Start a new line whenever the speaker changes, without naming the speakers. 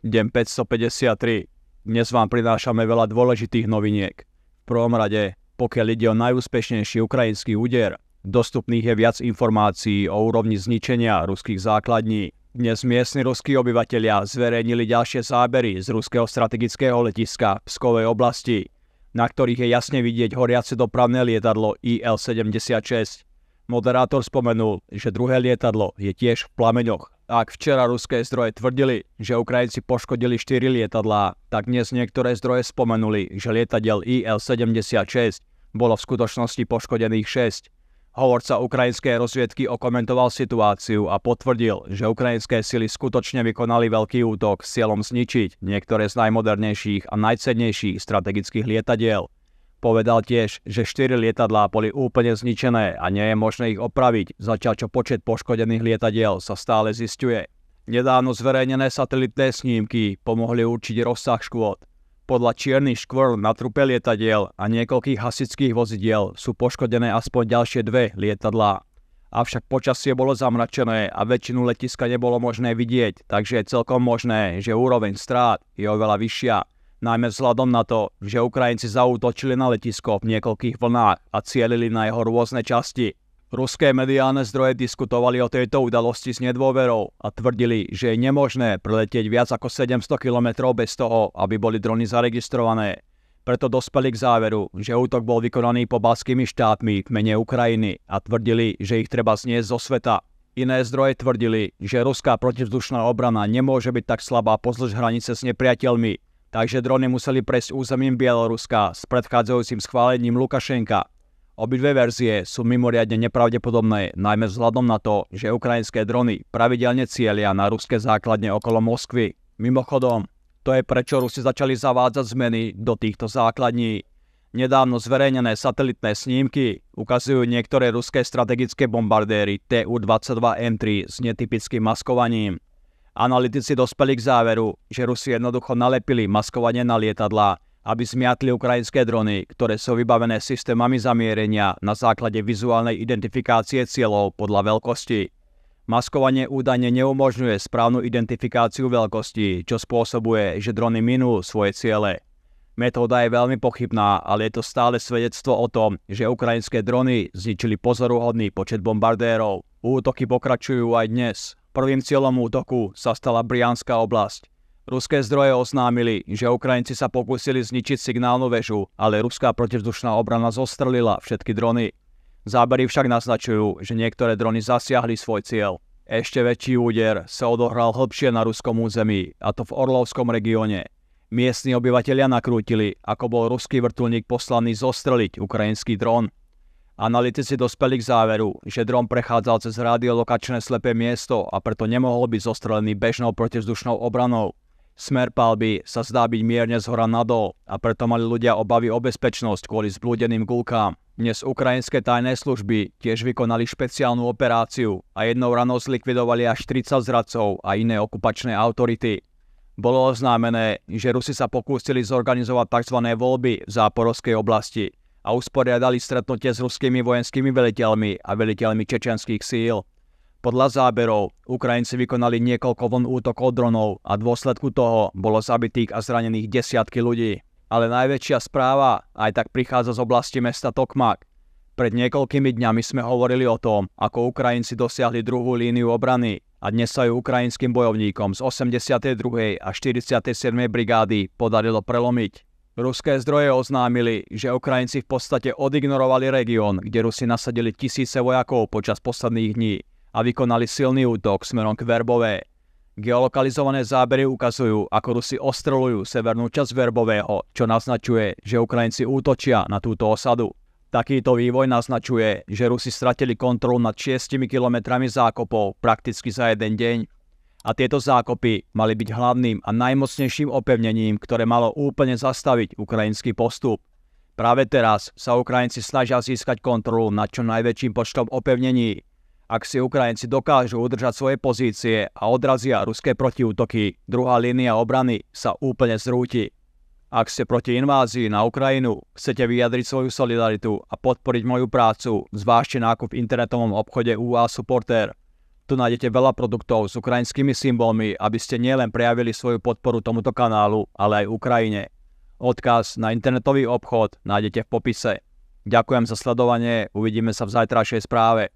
Deň 553. Dnes vám prinášame veľa dôležitých noviniek. V prvom rade, pokiaľ ide o najúspešnejší ukrajinský úder, dostupných je viac informácií o úrovni zničenia ruských základní. Dnes miestni ruskí obyvatelia zverejnili ďalšie zábery z ruského strategického letiska v Pskovej oblasti, na ktorých je jasne vidieť horiace dopravné lietadlo IL-76. Moderátor spomenul, že druhé lietadlo je tiež v plameňoch ak včera ruské zdroje tvrdili, že Ukrajinci poškodili 4 lietadlá, tak dnes niektoré zdroje spomenuli, že lietadiel IL-76 bolo v skutočnosti poškodených 6. Hovorca ukrajinskej rozviedky okomentoval situáciu a potvrdil, že ukrajinské sily skutočne vykonali veľký útok s cieľom zničiť niektoré z najmodernejších a najcennejších strategických lietadiel – Povedal tiež, že štyri lietadlá boli úplne zničené a nie je možné ich opraviť, zatiaľ čo počet poškodených lietadiel sa stále zistuje. Nedávno zverejnené satelitné snímky pomohli určiť rozsah škôd. Podľa čiernych škvrn na trupe lietadiel a niekoľkých hasičských vozidiel sú poškodené aspoň ďalšie dve lietadlá. Avšak počasie bolo zamračené a väčšinu letiska nebolo možné vidieť, takže je celkom možné, že úroveň strát je oveľa vyššia najmä vzhľadom na to, že Ukrajinci zautočili na letisko v niekoľkých vlnách a cielili na jeho rôzne časti. Ruské mediálne zdroje diskutovali o tejto udalosti s nedôverou a tvrdili, že je nemožné preletieť viac ako 700 km bez toho, aby boli drony zaregistrované. Preto dospeli k záveru, že útok bol vykonaný baskými štátmi v mene Ukrajiny a tvrdili, že ich treba zniesť zo sveta. Iné zdroje tvrdili, že ruská protivzdušná obrana nemôže byť tak slabá pozdĺž hranice s nepriateľmi takže drony museli prejsť územím Bieloruska s predchádzajúcim schválením Lukašenka. Obidve verzie sú mimoriadne nepravdepodobné, najmä vzhľadom na to, že ukrajinské drony pravidelne cieľia na ruské základne okolo Moskvy. Mimochodom, to je prečo Rusi začali zavádzať zmeny do týchto základní. Nedávno zverejnené satelitné snímky ukazujú niektoré ruské strategické bombardéry Tu-22M3 s netypickým maskovaním. Analytici dospeli k záveru, že Rusi jednoducho nalepili maskovanie na lietadlá, aby zmiatli ukrajinské drony, ktoré sú vybavené systémami zamierenia na základe vizuálnej identifikácie cieľov podľa veľkosti. Maskovanie údajne neumožňuje správnu identifikáciu veľkosti, čo spôsobuje, že drony minú svoje ciele. Metóda je veľmi pochybná, ale je to stále svedectvo o tom, že ukrajinské drony zničili pozoruhodný počet bombardérov. Útoky pokračujú aj dnes. Prvým cieľom útoku sa stala Brianská oblasť. Ruské zdroje oznámili, že Ukrajinci sa pokúsili zničiť signálnu väžu, ale ruská protivzdušná obrana zostrelila všetky drony. Zábery však naznačujú, že niektoré drony zasiahli svoj cieľ. Ešte väčší úder sa odohral hlbšie na ruskom území, a to v Orlovskom regióne. Miestni obyvateľia nakrútili, ako bol ruský vrtulník poslaný zostreliť ukrajinský dron. Analytici dospeli k záveru, že dron prechádzal cez radiolokačné slepé miesto a preto nemohol byť zostrelený bežnou protivzdušnou obranou. Smer palby sa zdá byť mierne zhora nadol a preto mali ľudia obavy o bezpečnosť kvôli zblúdeným gulkám. Dnes ukrajinské tajné služby tiež vykonali špeciálnu operáciu a jednou ráno zlikvidovali až 30 zradcov a iné okupačné autority. Bolo oznámené, že Rusi sa pokúsili zorganizovať tzv. voľby v záporovskej oblasti a usporiadali stretnutie s ruskými vojenskými veliteľmi a veliteľmi čečenských síl. Podľa záberov Ukrajinci vykonali niekoľko von útokov dronov a dôsledku toho bolo zabitých a zranených desiatky ľudí. Ale najväčšia správa aj tak prichádza z oblasti mesta Tokmak. Pred niekoľkými dňami sme hovorili o tom, ako Ukrajinci dosiahli druhú líniu obrany a dnes sa ju ukrajinským bojovníkom z 82. a 47. brigády podarilo prelomiť. Ruské zdroje oznámili, že Ukrajinci v podstate odignorovali región, kde Rusi nasadili tisíce vojakov počas posledných dní a vykonali silný útok smerom k Verbové. Geolokalizované zábery ukazujú, ako Rusi ostrelujú severnú časť Verbového, čo naznačuje, že Ukrajinci útočia na túto osadu. Takýto vývoj naznačuje, že Rusi stratili kontrolu nad 6 kilometrami zákopov prakticky za jeden deň a tieto zákopy mali byť hlavným a najmocnejším opevnením, ktoré malo úplne zastaviť ukrajinský postup. Práve teraz sa Ukrajinci snažia získať kontrolu nad čo najväčším počtom opevnení. Ak si Ukrajinci dokážu udržať svoje pozície a odrazia ruské protiútoky, druhá línia obrany sa úplne zrúti. Ak ste proti invázii na Ukrajinu, chcete vyjadriť svoju solidaritu a podporiť moju prácu, zvážte nákup v internetovom obchode UA Supporter. Tu nájdete veľa produktov s ukrajinskými symbolmi, aby ste nielen prejavili svoju podporu tomuto kanálu, ale aj Ukrajine. Odkaz na internetový obchod nájdete v popise. Ďakujem za sledovanie, uvidíme sa v zajtrajšej správe.